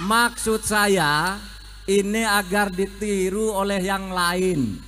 Maksud saya ini agar ditiru oleh yang lain.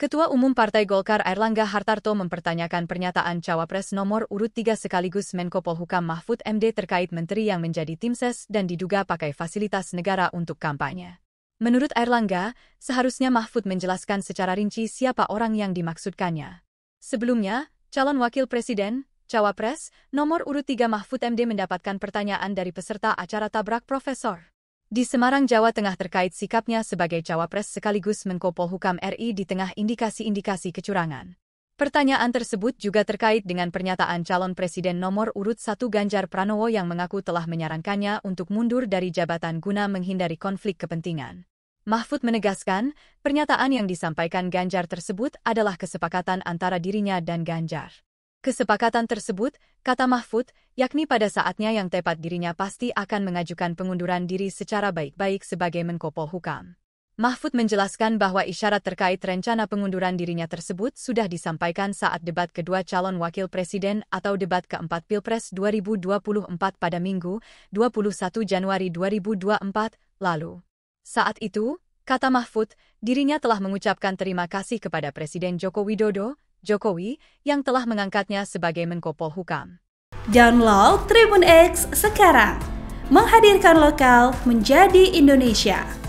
Ketua Umum Partai Golkar Erlangga Hartarto mempertanyakan pernyataan cawapres nomor urut 3 sekaligus Menko Polhukam Mahfud MD terkait menteri yang menjadi tim ses dan diduga pakai fasilitas negara untuk kampanye. Menurut Erlangga, seharusnya Mahfud menjelaskan secara rinci siapa orang yang dimaksudkannya. Sebelumnya, calon wakil presiden, Cawapres, nomor urut 3 Mahfud MD mendapatkan pertanyaan dari peserta acara tabrak Profesor. Di Semarang, Jawa Tengah terkait sikapnya sebagai cawapres sekaligus Menko Polhukam RI di tengah indikasi-indikasi kecurangan. Pertanyaan tersebut juga terkait dengan pernyataan calon presiden nomor urut 1 Ganjar Pranowo yang mengaku telah menyarankannya untuk mundur dari jabatan guna menghindari konflik kepentingan. Mahfud menegaskan, pernyataan yang disampaikan Ganjar tersebut adalah kesepakatan antara dirinya dan Ganjar. Kesepakatan tersebut, kata Mahfud, yakni pada saatnya yang tepat dirinya pasti akan mengajukan pengunduran diri secara baik-baik sebagai Menko Polhukam. Mahfud menjelaskan bahwa isyarat terkait rencana pengunduran dirinya tersebut sudah disampaikan saat debat kedua calon wakil presiden atau debat keempat Pilpres 2024 pada Minggu, 21 Januari 2024 lalu. Saat itu, kata Mahfud, dirinya telah mengucapkan terima kasih kepada Presiden Joko Widodo Jokowi yang telah mengangkatnya sebagai Menko Polhukam. Download Tribun X sekarang, menghadirkan lokal menjadi Indonesia.